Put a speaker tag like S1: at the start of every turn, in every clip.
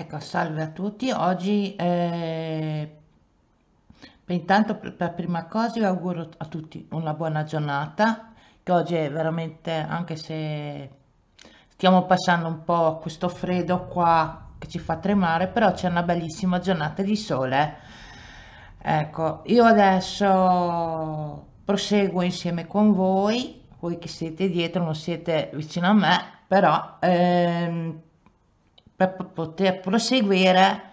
S1: Ecco, salve a tutti. Oggi, eh, intanto per prima cosa vi auguro a tutti una buona giornata, che oggi è veramente, anche se stiamo passando un po' questo freddo qua che ci fa tremare, però c'è una bellissima giornata di sole. Ecco, io adesso proseguo insieme con voi, voi che siete dietro, non siete vicino a me, però... Ehm, per poter proseguire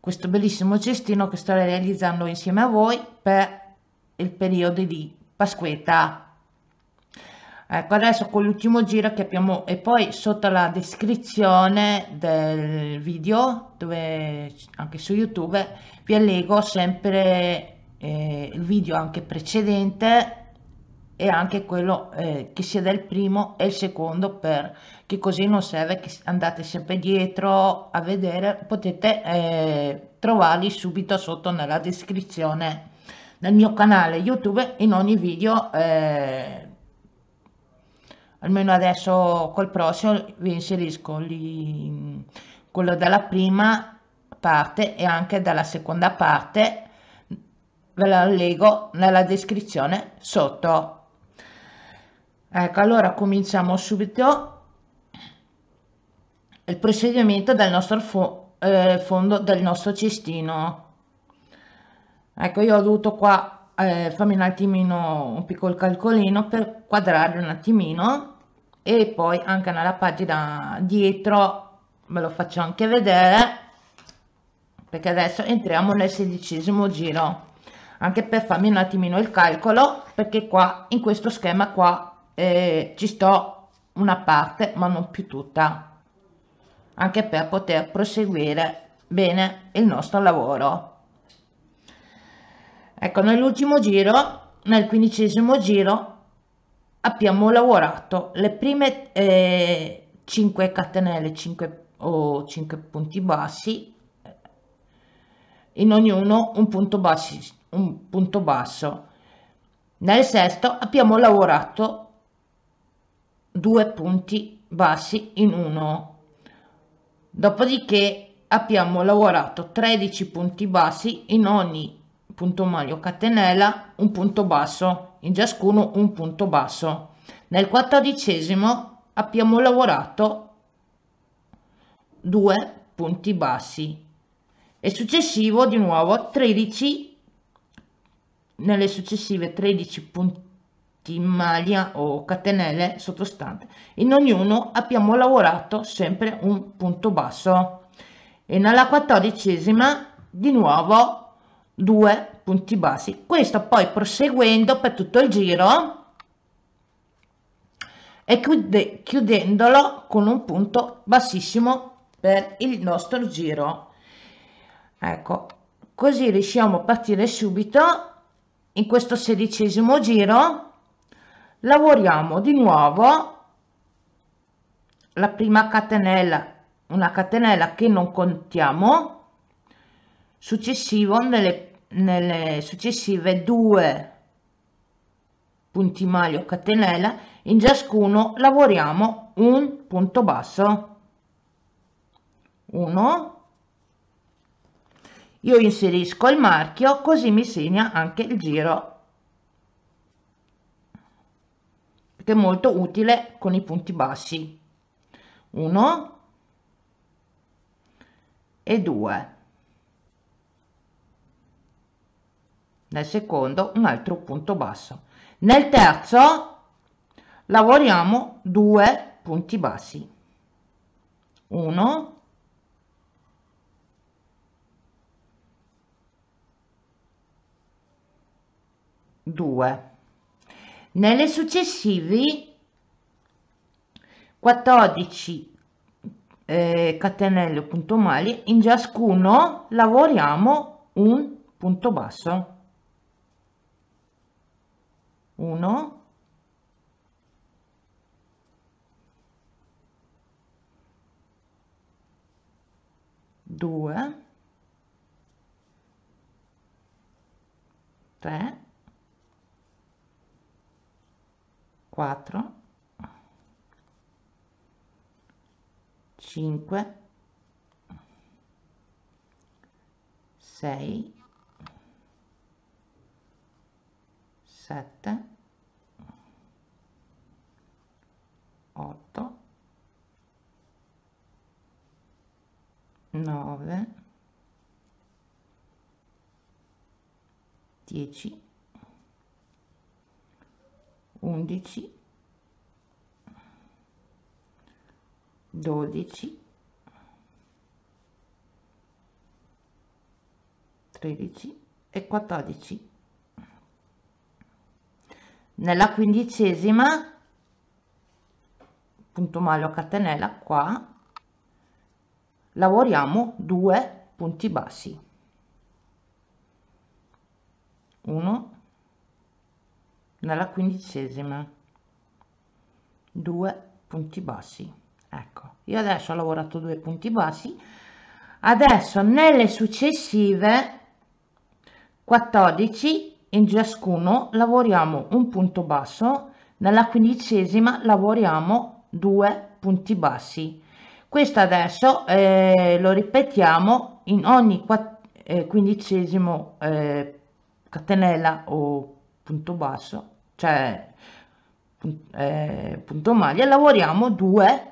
S1: questo bellissimo cestino che sto realizzando insieme a voi per il periodo di Pasquetta ecco adesso con l'ultimo giro che abbiamo e poi sotto la descrizione del video dove anche su youtube vi allego sempre eh, il video anche precedente e anche quello eh, che sia del primo e il secondo per che così non serve che andate sempre dietro a vedere potete eh, trovarli subito sotto nella descrizione nel mio canale youtube in ogni video eh, almeno adesso col prossimo vi inserisco lì, quello della prima parte e anche dalla seconda parte ve la leggo nella descrizione sotto Ecco, allora cominciamo subito il procedimento del nostro fo eh, fondo del nostro cestino. Ecco, io ho dovuto qua eh, farmi un attimino un piccolo calcolino per quadrare un attimino e poi anche nella pagina dietro ve lo faccio anche vedere perché adesso entriamo nel sedicesimo giro anche per farmi un attimino il calcolo perché qua in questo schema qua eh, ci sto una parte ma non più tutta anche per poter proseguire bene il nostro lavoro ecco nell'ultimo giro nel quindicesimo giro abbiamo lavorato le prime eh, 5 catenelle 5 o 5 punti bassi in ognuno un punto, bassi, un punto basso nel sesto abbiamo lavorato due punti bassi in uno dopodiché abbiamo lavorato 13 punti bassi in ogni punto maglio catenella un punto basso in ciascuno un punto basso nel quattordicesimo abbiamo lavorato 2 punti bassi e successivo di nuovo 13 nelle successive 13 punti in maglia o catenelle sottostante in ognuno abbiamo lavorato sempre un punto basso e nella quattordicesima di nuovo due punti bassi questo poi proseguendo per tutto il giro e chiude, chiudendolo con un punto bassissimo per il nostro giro ecco così riusciamo a partire subito in questo sedicesimo giro lavoriamo di nuovo la prima catenella una catenella che non contiamo successivo nelle, nelle successive due punti maglio catenella in ciascuno lavoriamo un punto basso 1 io inserisco il marchio così mi segna anche il giro che è molto utile con i punti bassi 1 e 2 nel secondo un altro punto basso nel terzo lavoriamo due punti bassi 1 2 nelle successivi 14 eh, catenelle mali in ciascuno lavoriamo un punto basso 1 2 3 4 5 6 7 8 9 10 11 12 13 e 14 nella quindicesima punto maglio catenella qua lavoriamo due punti bassi 1 nella quindicesima due punti bassi ecco io adesso ho lavorato due punti bassi adesso nelle successive 14 in ciascuno lavoriamo un punto basso nella quindicesima lavoriamo due punti bassi questo adesso eh, lo ripetiamo in ogni quatt- eh, quindicesimo eh, catenella o punto basso cioè eh, punto maglia lavoriamo due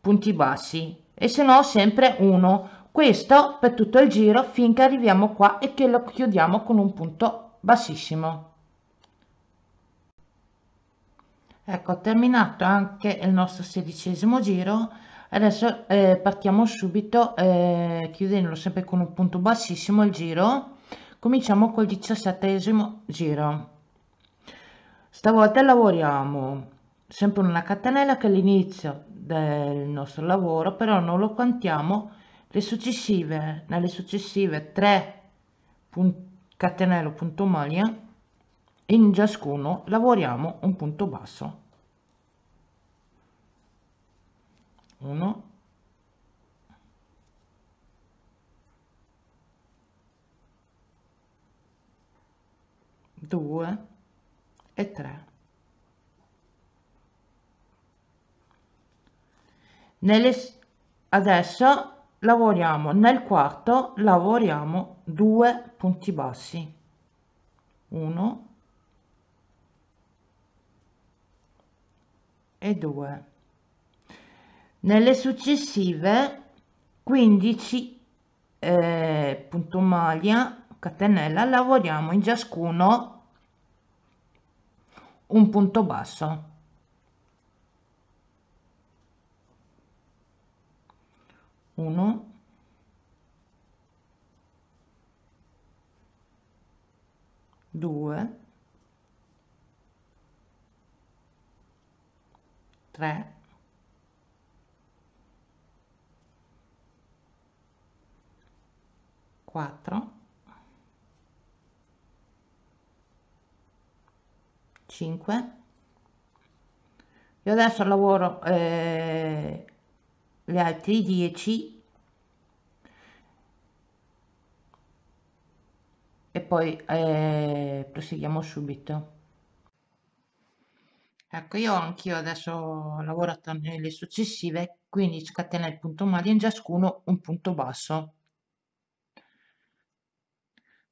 S1: punti bassi e se no sempre uno. questo per tutto il giro finché arriviamo qua e che lo chiudiamo con un punto bassissimo ecco terminato anche il nostro sedicesimo giro adesso eh, partiamo subito eh, chiudendolo sempre con un punto bassissimo il giro cominciamo col diciassettesimo giro stavolta lavoriamo sempre una catenella che è l'inizio del nostro lavoro però non lo contiamo le successive nelle successive 3 catenelle punto maglia in ciascuno lavoriamo un punto basso 1 2 e 3. Nelle, adesso lavoriamo nel quarto, lavoriamo due punti bassi, 1 e 2. Nelle successive 15 eh, punto maglia catenella lavoriamo in ciascuno un punto basso uno due tre 4 5 io adesso lavoro eh, le altri 10 e poi eh, proseguiamo subito ecco io anch'io adesso lavoro attorno alle successive 15 scatena il punto maglia in ciascuno un punto basso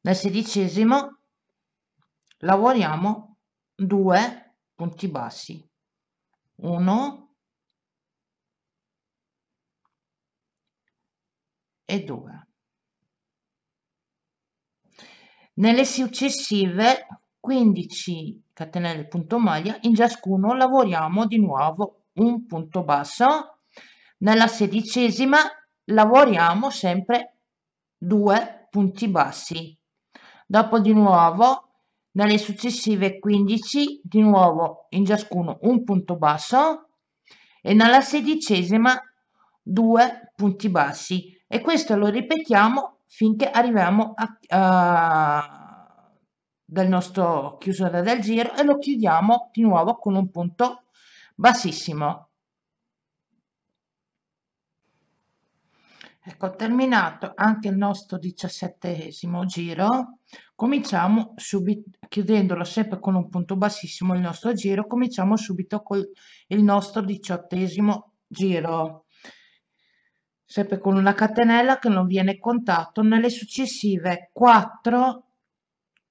S1: nel sedicesimo lavoriamo 2 punti bassi 1 e 2 nelle successive 15 catenelle punto maglia in ciascuno lavoriamo di nuovo un punto basso nella sedicesima lavoriamo sempre due punti bassi dopo di nuovo dalle successive 15 di nuovo in ciascuno un punto basso e nella sedicesima due punti bassi e questo lo ripetiamo finché arriviamo a, uh, dal nostro chiusura del giro e lo chiudiamo di nuovo con un punto bassissimo Ecco, terminato anche il nostro diciassettesimo giro, cominciamo subito, chiudendolo sempre con un punto bassissimo il nostro giro, cominciamo subito con il nostro diciottesimo giro, sempre con una catenella che non viene contato nelle successive 4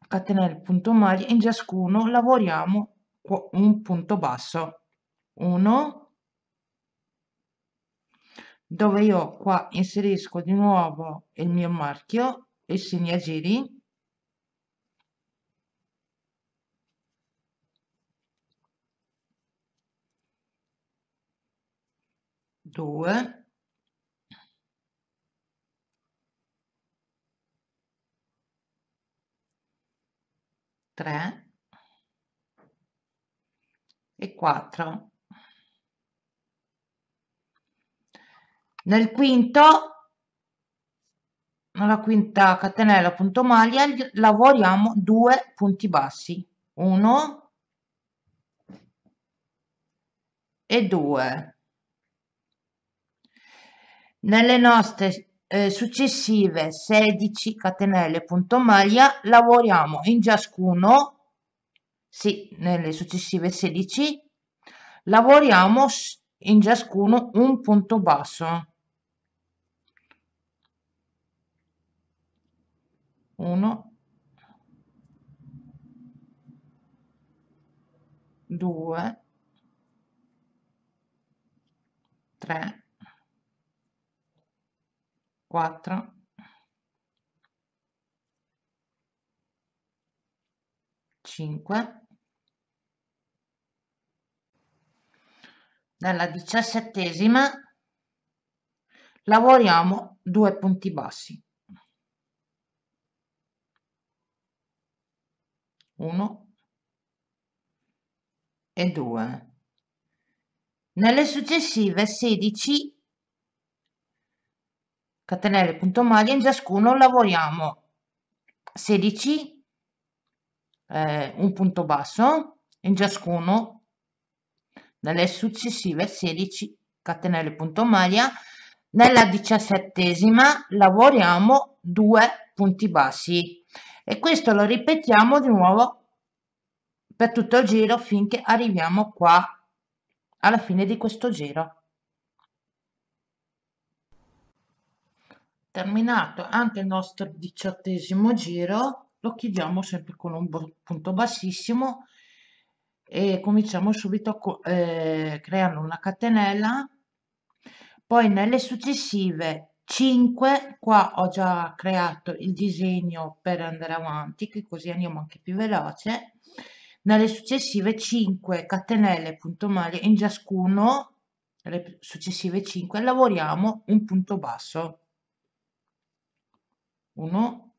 S1: catenelle punto maglia, in ciascuno lavoriamo un punto basso, 1, dove io qua inserisco di nuovo il mio marchio e segna giri due tre e quattro Nel quinto, nella quinta catenella punto maglia, lavoriamo due punti bassi, 1 e 2. Nelle nostre eh, successive 16 catenelle punto maglia lavoriamo in ciascuno sì, nelle successive 16 lavoriamo in ciascuno un punto basso 1 2 3 4 5 dalla diciassettesima lavoriamo due punti bassi 1 e 2. Nelle successive 16 catenelle punto maglia in ciascuno lavoriamo 16 eh, un punto basso in ciascuno nelle successive 16 catenelle punto maglia nella diciassettesima lavoriamo 2 punti bassi e questo lo ripetiamo di nuovo per tutto il giro finché arriviamo qua alla fine di questo giro terminato anche il nostro diciottesimo giro lo chiudiamo sempre con un punto bassissimo e cominciamo subito eh, creando una catenella poi nelle successive 5 qua ho già creato il disegno per andare avanti che così andiamo anche più veloce nelle successive 5 catenelle punto maglia in ciascuno le successive 5 lavoriamo un punto basso 1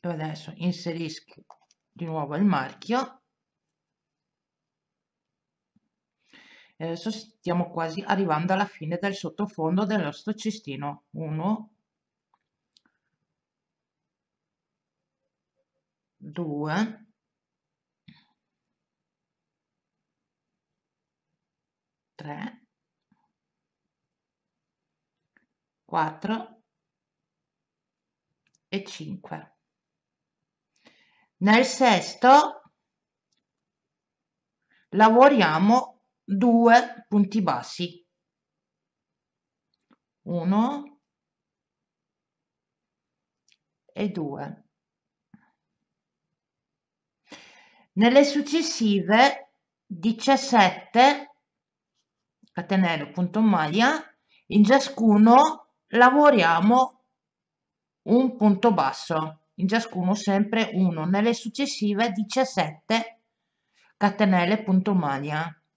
S1: e adesso inserisco di nuovo il marchio adesso stiamo quasi arrivando alla fine del sottofondo del nostro cestino 1 2 3 4 e 5 nel sesto lavoriamo 2 punti bassi 1 e 2 nelle successive 17 catenelle punto maglia in ciascuno lavoriamo un punto basso in ciascuno sempre 1 nelle successive 17 catenelle punto maglia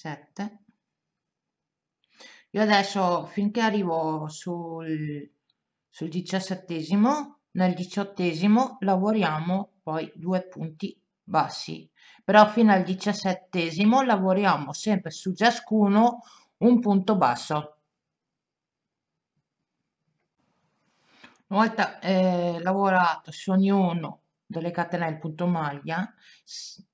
S1: 7 io adesso finché arrivo sul, sul diciassettesimo nel diciottesimo lavoriamo poi due punti bassi però fino al diciassettesimo lavoriamo sempre su ciascuno un punto basso una volta eh, lavorato su ognuno delle catene del punto maglia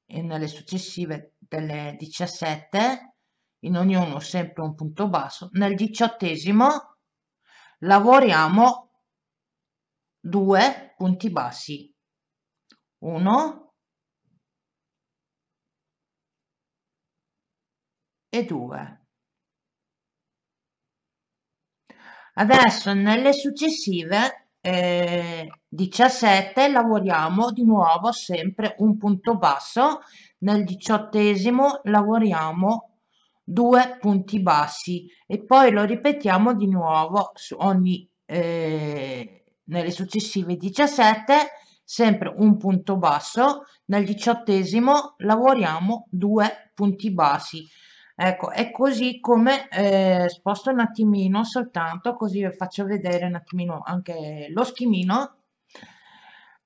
S1: e nelle successive delle 17 in ognuno sempre un punto basso nel diciottesimo lavoriamo due punti bassi 1 e 2 adesso nelle successive eh, 17 lavoriamo di nuovo sempre un punto basso nel diciottesimo lavoriamo due punti bassi e poi lo ripetiamo di nuovo su ogni eh, nelle successive 17 sempre un punto basso nel diciottesimo lavoriamo due punti bassi Ecco, è così come eh, sposto un attimino soltanto, così vi faccio vedere un attimino anche lo schimino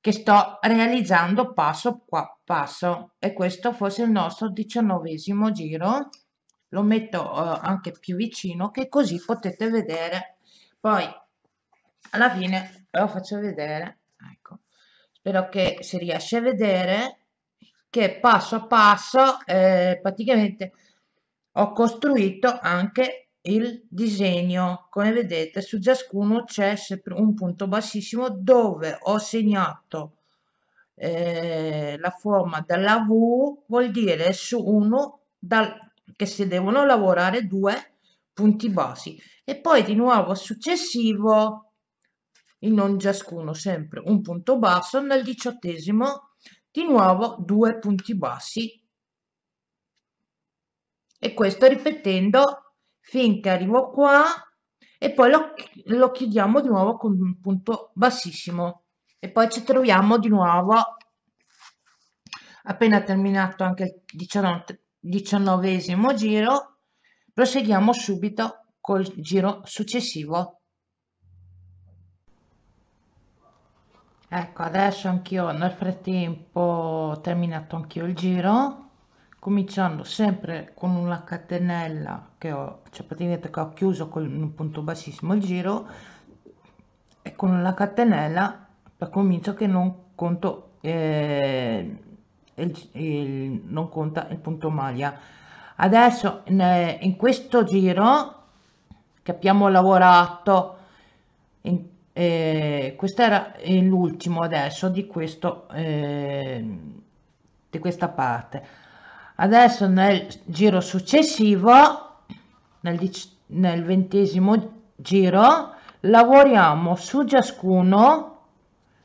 S1: che sto realizzando passo qua passo e questo fosse il nostro diciannovesimo giro lo metto eh, anche più vicino che così potete vedere poi alla fine lo faccio vedere ecco spero che si riesce a vedere che passo a passo eh, praticamente ho costruito anche il disegno come vedete su ciascuno c'è un punto bassissimo dove ho segnato eh, la forma della V vuol dire su uno dal, che si devono lavorare due punti bassi e poi di nuovo successivo in non ciascuno sempre un punto basso nel diciottesimo di nuovo due punti bassi e questo ripetendo finché arrivo qua e poi lo, lo chiudiamo di nuovo con un punto bassissimo e poi ci troviamo di nuovo appena terminato anche il diciannovesimo giro proseguiamo subito col giro successivo ecco adesso anch'io nel frattempo ho terminato anch'io il giro cominciando sempre con una catenella che ho cioè praticamente che ho chiuso con un punto bassissimo il giro e con la catenella comincio che non conto eh, il, il, non conta il punto maglia adesso in, in questo giro che abbiamo lavorato in, eh, questo era l'ultimo adesso di questo eh, di questa parte adesso nel giro successivo nel, nel ventesimo giro lavoriamo su ciascuno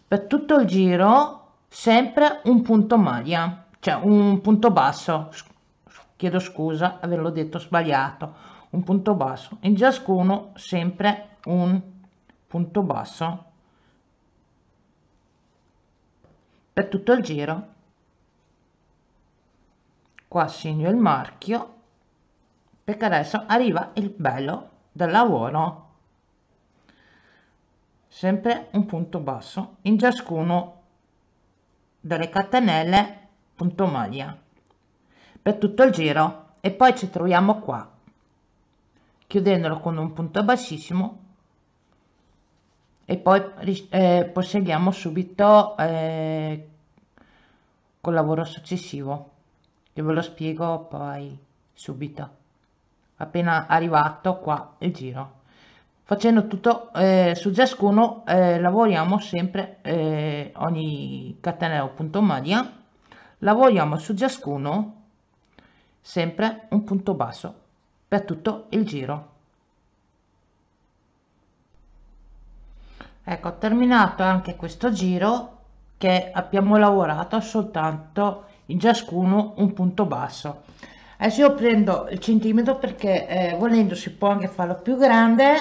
S1: per tutto il giro sempre un punto maglia cioè un punto basso chiedo scusa averlo detto sbagliato un punto basso in ciascuno sempre un punto basso per tutto il giro qua segno il marchio perché adesso arriva il bello del lavoro sempre un punto basso in ciascuno delle catenelle punto maglia per tutto il giro e poi ci troviamo qua chiudendolo con un punto bassissimo e poi eh, proseguiamo subito eh, col lavoro successivo che ve lo spiego poi subito appena arrivato qua il giro facendo tutto eh, su ciascuno eh, lavoriamo sempre eh, ogni catenella punto media lavoriamo su ciascuno sempre un punto basso per tutto il giro ecco terminato anche questo giro che abbiamo lavorato soltanto in ciascuno un punto basso adesso io prendo il centimetro perché eh, volendo si può anche farlo più grande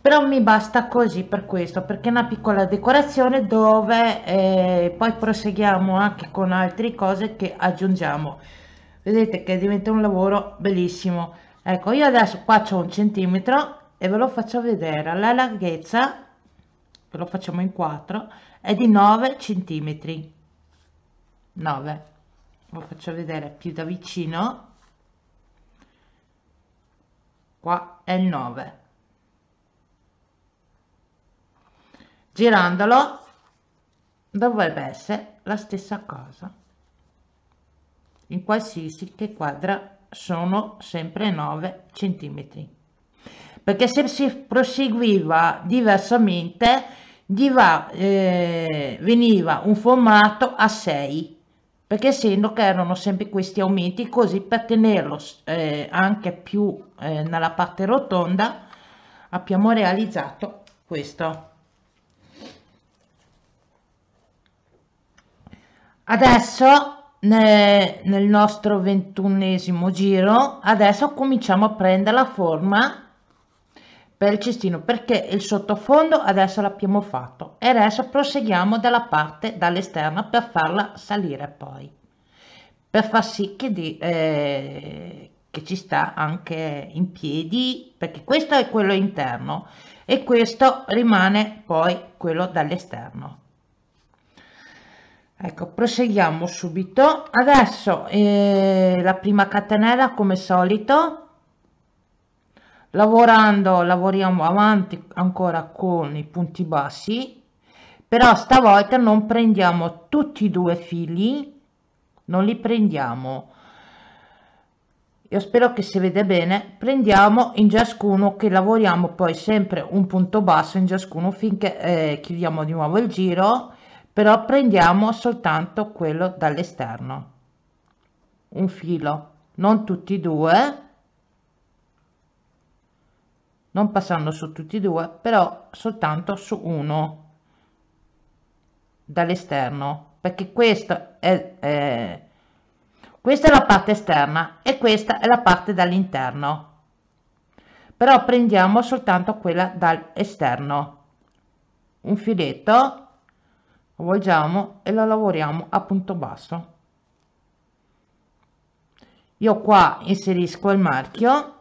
S1: però mi basta così per questo perché è una piccola decorazione dove eh, poi proseguiamo anche con altre cose che aggiungiamo vedete che diventa un lavoro bellissimo ecco io adesso qua c'è un centimetro e ve lo faccio vedere la larghezza ve lo facciamo in 4 è di 9 centimetri 9 lo faccio vedere più da vicino qua è il 9 girandolo dovrebbe essere la stessa cosa in qualsiasi che quadra sono sempre 9 centimetri perché se si proseguiva diversamente diva, eh, veniva un formato a 6 perché essendo che erano sempre questi aumenti così per tenerlo eh, anche più eh, nella parte rotonda abbiamo realizzato questo adesso nel nostro ventunesimo giro adesso cominciamo a prendere la forma per il cestino perché il sottofondo adesso l'abbiamo fatto e adesso proseguiamo dalla parte dall'esterna per farla salire poi per far sì che, di, eh, che ci sta anche in piedi perché questo è quello interno e questo rimane poi quello dall'esterno ecco proseguiamo subito adesso eh, la prima catenella come solito lavorando lavoriamo avanti ancora con i punti bassi però stavolta non prendiamo tutti e due fili non li prendiamo io spero che si vede bene prendiamo in ciascuno che lavoriamo poi sempre un punto basso in ciascuno finché eh, chiudiamo di nuovo il giro però prendiamo soltanto quello dall'esterno un filo non tutti e due non passando su tutti e due però soltanto su uno dall'esterno perché questo è eh, questa è la parte esterna e questa è la parte dall'interno però prendiamo soltanto quella dall'esterno un filetto lo volgiamo e lo lavoriamo a punto basso io qua inserisco il marchio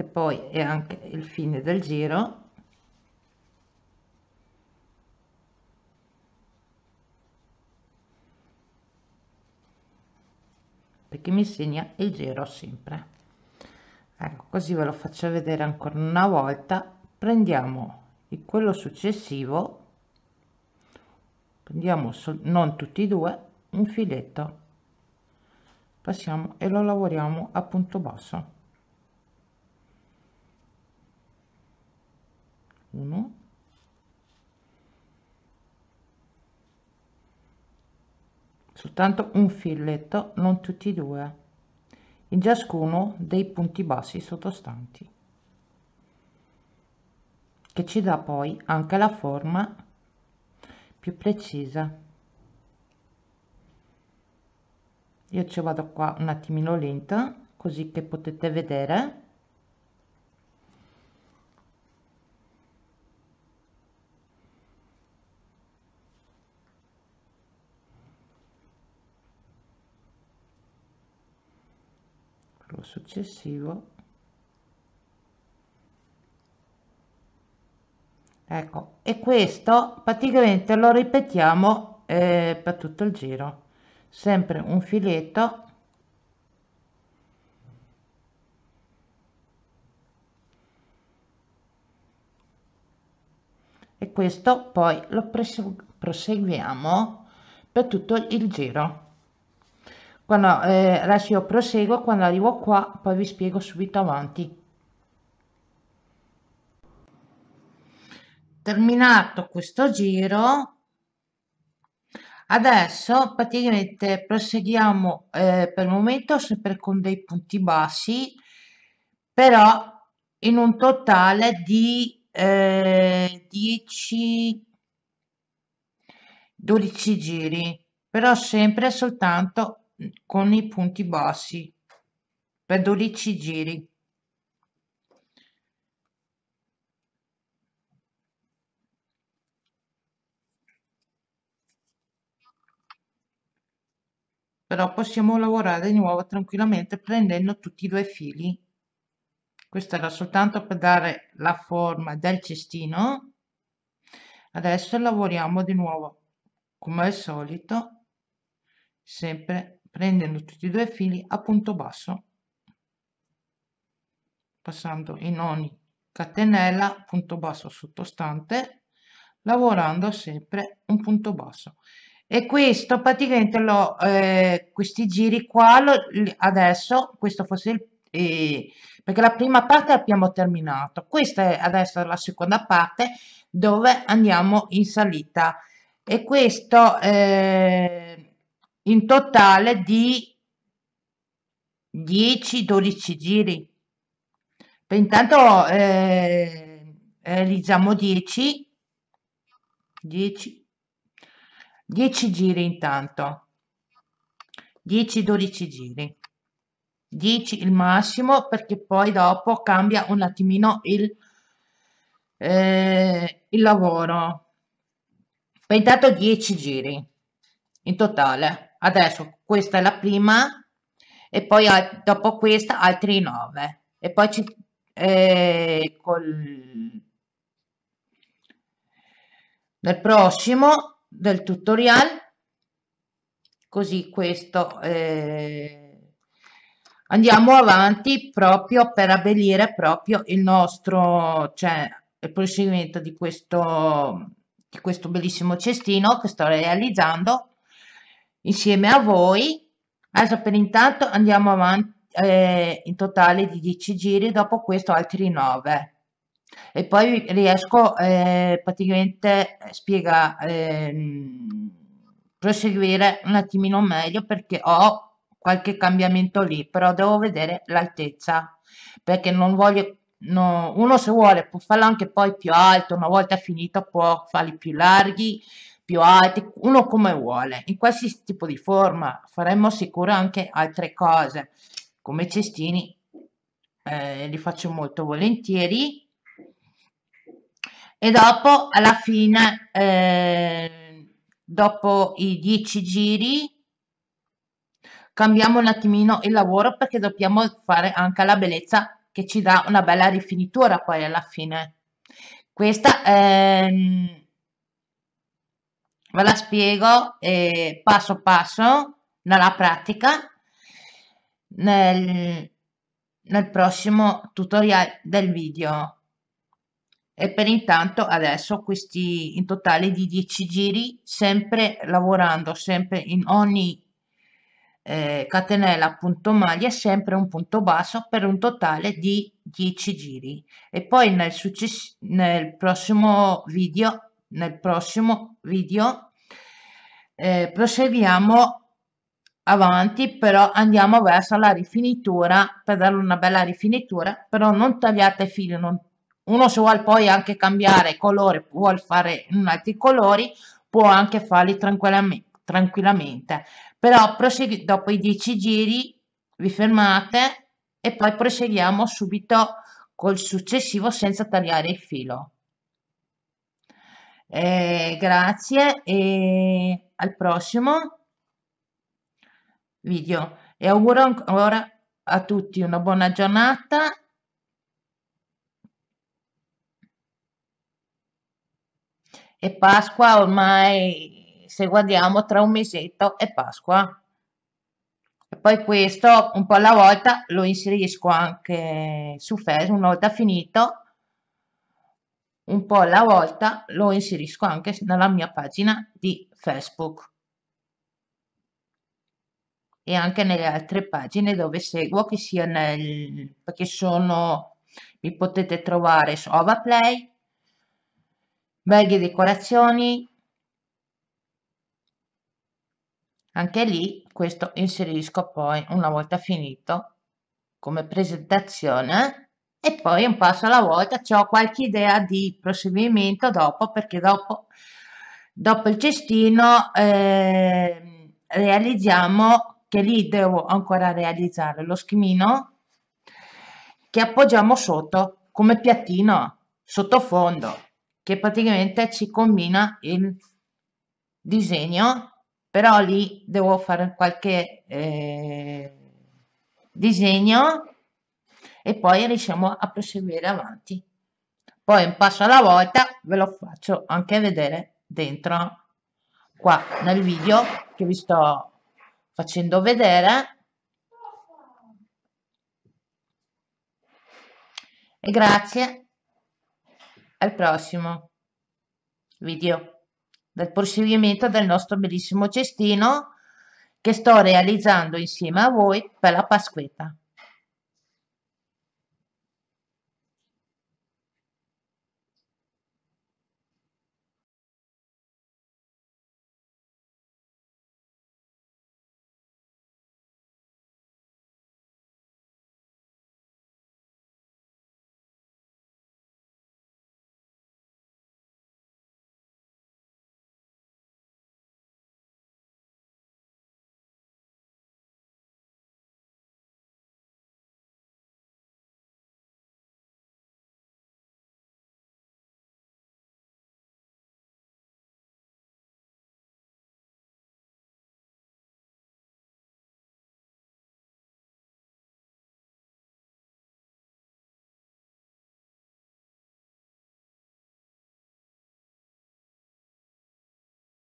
S1: che poi è anche il fine del giro perché mi segna il giro sempre ecco così ve lo faccio vedere ancora una volta prendiamo il quello successivo prendiamo non tutti e due un filetto passiamo e lo lavoriamo a punto basso 1 soltanto un filletto non tutti e due in ciascuno dei punti bassi sottostanti che ci dà poi anche la forma più precisa io ci vado qua un attimino lenta così che potete vedere gruppo successivo ecco e questo praticamente lo ripetiamo eh, per tutto il giro sempre un filetto e questo poi lo proseguiamo per tutto il giro quando, eh, adesso io proseguo quando arrivo qua poi vi spiego subito avanti terminato questo giro adesso praticamente proseguiamo eh, per il momento sempre con dei punti bassi però in un totale di eh, 12 giri però sempre soltanto con i punti bassi per 12 giri però possiamo lavorare di nuovo tranquillamente prendendo tutti e due i fili questo era soltanto per dare la forma del cestino adesso lavoriamo di nuovo come al solito sempre prendendo tutti e due i fili a punto basso passando in ogni catenella punto basso sottostante lavorando sempre un punto basso e questo praticamente lo eh, questi giri qua lo, adesso questo fosse il eh, perché la prima parte abbiamo terminato questa è adesso la seconda parte dove andiamo in salita e questo eh, in totale di 10-12 giri. intanto eh, realizziamo 10, 10, 10 giri intanto, 10-12 giri. 10 il massimo perché poi dopo cambia un attimino il, eh, il lavoro. Poi intanto 10 giri in totale adesso questa è la prima e poi dopo questa altri 9 e poi ci, eh, col, nel prossimo del tutorial così questo eh, andiamo avanti proprio per abbellire proprio il nostro cioè il proseguimento di questo di questo bellissimo cestino che sto realizzando insieme a voi adesso per intanto andiamo avanti eh, in totale di 10 giri dopo questo altri 9 e poi riesco eh, praticamente spiega eh, proseguire un attimino meglio perché ho qualche cambiamento lì però devo vedere l'altezza perché non voglio no, uno se vuole può farlo anche poi più alto una volta finito può farli più larghi più alti, uno come vuole. In qualsiasi tipo di forma faremmo sicuro anche altre cose, come cestini, eh, li faccio molto volentieri. E dopo, alla fine, eh, dopo i 10 giri, cambiamo un attimino il lavoro perché dobbiamo fare anche la bellezza che ci dà una bella rifinitura poi alla fine. Questa è ehm, ve la spiego eh, passo passo nella pratica nel, nel prossimo tutorial del video e per intanto adesso questi in totale di 10 giri sempre lavorando sempre in ogni eh, catenella punto maglia sempre un punto basso per un totale di 10 giri e poi nel, nel prossimo video nel prossimo video eh, proseguiamo avanti però andiamo verso la rifinitura per dare una bella rifinitura però non tagliate i fili non... uno se vuole poi anche cambiare colore vuole fare in altri colori può anche farli tranquillamente tranquillamente però dopo i 10 giri vi fermate e poi proseguiamo subito col successivo senza tagliare il filo eh, grazie e al prossimo video e auguro ancora a tutti una buona giornata e Pasqua ormai se guardiamo tra un mesetto è Pasqua e poi questo un po' alla volta lo inserisco anche su Facebook una volta finito un po' alla volta lo inserisco anche nella mia pagina di Facebook e anche nelle altre pagine dove seguo che sia nel perché sono mi potete trovare su Ovaplay Berghi Decorazioni anche lì questo inserisco poi una volta finito come presentazione e poi un passo alla volta ho qualche idea di proseguimento dopo perché dopo, dopo il cestino eh, realizziamo che lì devo ancora realizzare lo schemino che appoggiamo sotto come piattino sottofondo che praticamente ci combina il disegno però lì devo fare qualche eh, disegno e poi riusciamo a proseguire avanti. Poi un passo alla volta ve lo faccio anche vedere dentro qua nel video che vi sto facendo vedere. E grazie al prossimo video del proseguimento del nostro bellissimo cestino che sto realizzando insieme a voi per la Pasquetta.